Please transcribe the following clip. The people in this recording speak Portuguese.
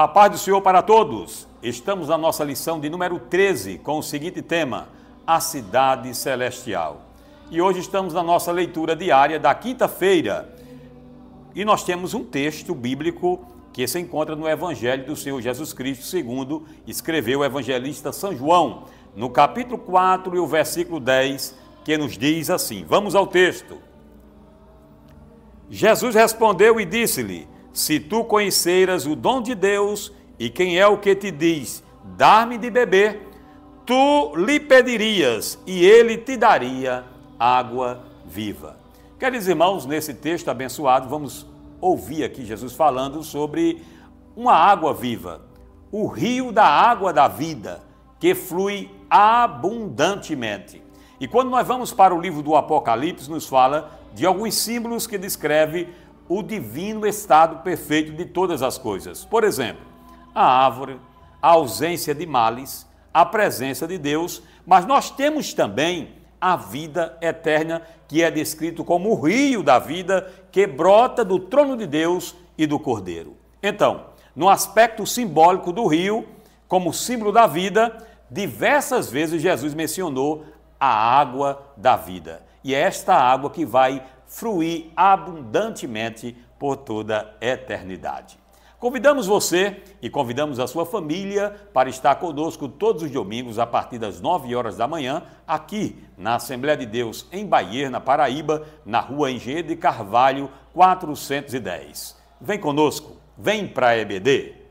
A paz do Senhor para todos. Estamos na nossa lição de número 13 com o seguinte tema: A Cidade Celestial. E hoje estamos na nossa leitura diária da quinta-feira. E nós temos um texto bíblico que se encontra no Evangelho do Senhor Jesus Cristo, segundo escreveu o evangelista São João, no capítulo 4 e o versículo 10, que nos diz assim: Vamos ao texto. Jesus respondeu e disse-lhe: se tu conheceras o dom de Deus e quem é o que te diz, dar me de beber, tu lhe pedirias e ele te daria água viva. Queridos irmãos, nesse texto abençoado, vamos ouvir aqui Jesus falando sobre uma água viva, o rio da água da vida, que flui abundantemente. E quando nós vamos para o livro do Apocalipse, nos fala de alguns símbolos que descreve o divino estado perfeito de todas as coisas. Por exemplo, a árvore, a ausência de males, a presença de Deus, mas nós temos também a vida eterna, que é descrito como o rio da vida que brota do trono de Deus e do Cordeiro. Então, no aspecto simbólico do rio, como símbolo da vida, diversas vezes Jesus mencionou a água da vida. E é esta água que vai fruir abundantemente por toda a eternidade. Convidamos você e convidamos a sua família para estar conosco todos os domingos a partir das 9 horas da manhã, aqui na Assembleia de Deus em Bahia, na Paraíba, na rua Engenheiro de Carvalho, 410. Vem conosco, vem para a EBD.